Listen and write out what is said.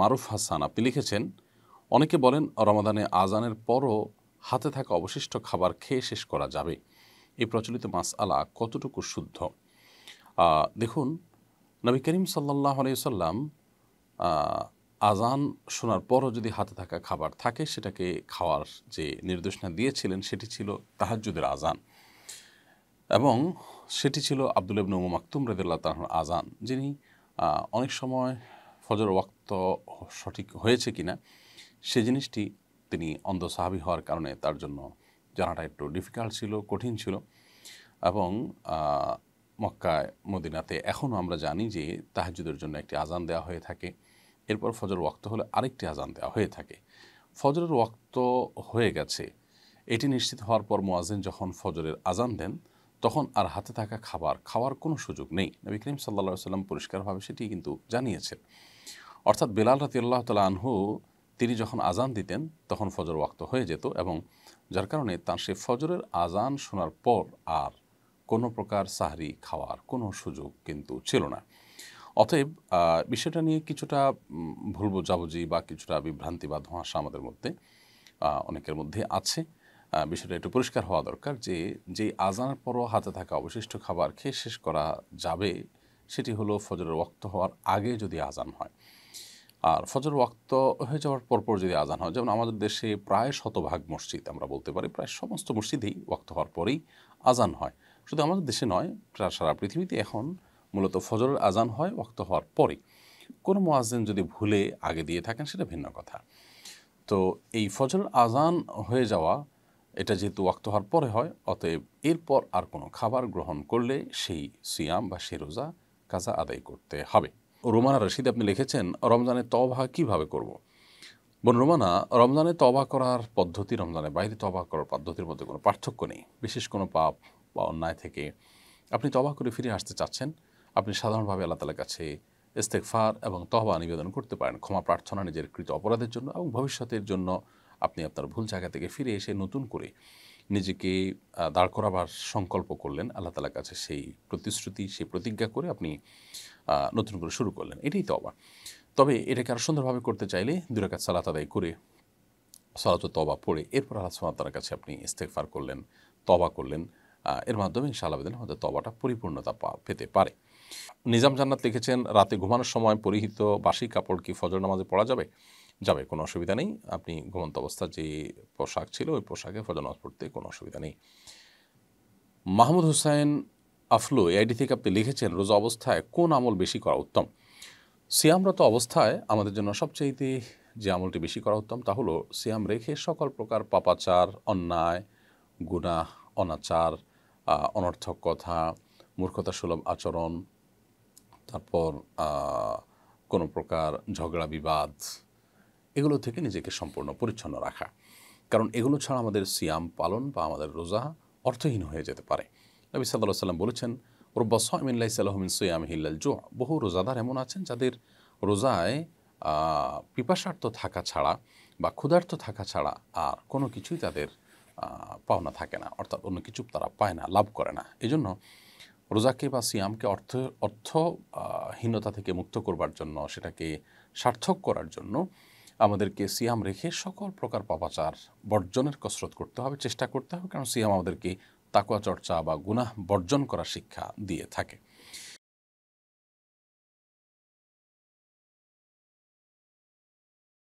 মারুফ হাসান আপনি লিখেছেন অনেকে বলেন রমাদানে আজানের পরও হাতে থাকা অবশিষ্ট খাবার খেয়ে শেষ করা যাবে এই প্রচলিত মাস আলা কতটুকু শুদ্ধ দেখুন নবী করিম সাল্লাহ আলাইসাল্লাম আজান শোনার পরও যদি হাতে থাকা খাবার থাকে সেটাকে খাওয়ার যে নির্দেশনা দিয়েছিলেন সেটি ছিল তাহাজুদের আজান এবং সেটি ছিল আবদুল ইবনু মাকতুম রদুল্লাহ তাহর আজান যিনি অনেক সময় ফজর ওয়াক্ত সঠিক হয়েছে কিনা সে জিনিসটি তিনি অন্ধ সাহাবি হওয়ার কারণে তার জন্য জানাটা একটু ডিফিকাল্ট ছিল কঠিন ছিল এবং মক্কায় মদিনাতে এখনও আমরা জানি যে তাহাজুদের জন্য একটি আজান দেওয়া হয়ে থাকে এরপর ফজর ওয়াক্ত হলে আরেকটি আজান দেওয়া হয়ে থাকে ফজরের ওয়াক্ত হয়ে গেছে এটি নিশ্চিত হওয়ার পর মোয়াজিন যখন ফজরের আজান দেন তখন আর হাতে থাকা খাবার খাওয়ার কোনো সুযোগ নেই নবী করিম সাল্লা সাল্লাম পরিষ্কারভাবে সেটি কিন্তু জানিয়েছেন অর্থাৎ বেলাল রাতি আল্লাহ তালা আনহু তিনি যখন আজান দিতেন তখন ফজর ওয়াক্ত হয়ে যেত এবং যার কারণে তার সে ফজরের আজান শোনার পর আর কোনো প্রকার সাহারি খাওয়ার কোনো সুযোগ কিন্তু ছিল না অতএব বিষয়টা নিয়ে কিছুটা ভুল বোঝাবুঝি বা কিছুটা বিভ্রান্তি বা ধোঁয়াশা আমাদের মধ্যে অনেকের মধ্যে আছে বিষয়টা একটু পরিষ্কার হওয়া দরকার যে যে আজানের পরও হাতে থাকা অবশিষ্ট খাবার খেয়ে শেষ করা যাবে সেটি হলো ফজরের ওয়াক্ত হওয়ার আগে যদি আজান হয় আর ফজর ওয়াক্ত হয়ে যাওয়ার পরপর যদি আজান হয় যেমন আমাদের দেশে প্রায় শতভাগ মসজিদ আমরা বলতে পারি প্রায় সমস্ত মসজিদেই ওয়াক্ত হওয়ার পরেই আজান হয় শুধু আমাদের দেশে নয় প্রায় সারা পৃথিবীতে এখন মূলত ফজরের আজান হয় ওয়াক্ত হওয়ার পরে কোনো মোয়াজেন যদি ভুলে আগে দিয়ে থাকেন সেটা ভিন্ন কথা তো এই ফজরের আজান হয়ে যাওয়া এটা যেহেতু ওয়াক্ত হওয়ার পরে হয় অতএব এরপর আর কোনো খাবার গ্রহণ করলে সেই সিয়াম বা সেরোজা কাজা আদায় করতে হবে রোমানা রশিদ আপনি লিখেছেন রমজানে তবা কিভাবে করব। বোন রোমানা রমজানে তবা করার পদ্ধতি রমজানে বাইরে তবা করার পদ্ধতির মধ্যে কোনো পার্থক্য নেই বিশেষ কোনো পাপ বা অন্যায় থেকে আপনি তবা করে ফিরে আসতে চাচ্ছেন আপনি সাধারণভাবে আল্লাহ তালার কাছে ইস্তেকফার এবং তহবা নিবেদন করতে পারেন ক্ষমা প্রার্থনা নিজের কৃত অপরাধের জন্য এবং ভবিষ্যতের জন্য আপনি আপনার ভুল জায়গা থেকে ফিরে এসে নতুন করে নিজেকে দাঁড় করাবার সংকল্প করলেন আল্লাহ তালার কাছে সেই প্রতিশ্রুতি সেই প্রতিজ্ঞা করে আপনি নতুন করে শুরু করলেন এটাই তো অবা তবে এটাকে আরও সুন্দরভাবে করতে চাইলে দুরাকাত সালাত আদায় করে সালাত তবা পড়ে এরপর আল্লাহ সুমাতার কাছে আপনি ইস্তেকফার করলেন তবা করলেন এর মাধ্যমে ইনশাআল্লাহ দিন আমাদের তবাটা পরিপূর্ণতা পেতে পারে নিজাম জান্নাত লিখেছেন রাতে ঘুমানোর সময় পরিহিত বাসি কাপড় কি ফজর নামাজে পড়া যাবে যাবে কোনো অসুবিধা নেই আপনি ঘুমন্ত অবস্থার যে পোশাক ছিল ওই পোশাকে ফজর নামাজ পড়তে কোনো অসুবিধা নেই মাহমুদ হুসাইন আফলু এআইডি থেকে আপনি লিখেছেন রোজা অবস্থায় কোন আমল বেশি করা উত্তম সিয়ামরত অবস্থায় আমাদের জন্য সবচেয়েতে যে আমলটি বেশি করা উত্তম তা হলো সিয়াম রেখে সকল প্রকার পাপাচার অন্যায় গুণা অনাচার অনর্থক কথা মূর্খতা সুলভ আচরণ তারপর কোনো প্রকার ঝগড়া বিবাদ এগুলো থেকে নিজেকে সম্পূর্ণ পরিচ্ছন্ন রাখা কারণ এগুলো ছাড়া আমাদের সিয়াম পালন বা আমাদের রোজা অর্থহীন হয়ে যেতে পারে নবী সাল্লাহ সাল্লাম বলেছেন রব্বা সামিল্লাহ সাল্লাহমিন সৈয়াম হিল্লাল জো বহু রোজাদার এমন আছেন যাদের রোজায় পিপাসার্থ থাকা ছাড়া বা ক্ষুধার্থ থাকা ছাড়া আর কোনো কিছুই তাদের পাওনা থাকে না অর্থাৎ অন্য কিছু তারা পায় না লাভ করে না এই জন্য রোজাকে বা সিয়ামকে অর্থ অর্থহীনতা থেকে মুক্ত করবার জন্য সেটাকে সার্থক করার জন্য আমাদেরকে সিয়াম রেখে সকল প্রকার পাপাচার বর্জনের কসরত করতে হবে চেষ্টা করতে হবে কারণ সিয়াম আমাদেরকে তাকুয়া চর্চা বা গুনাহ বর্জন করার শিক্ষা দিয়ে থাকে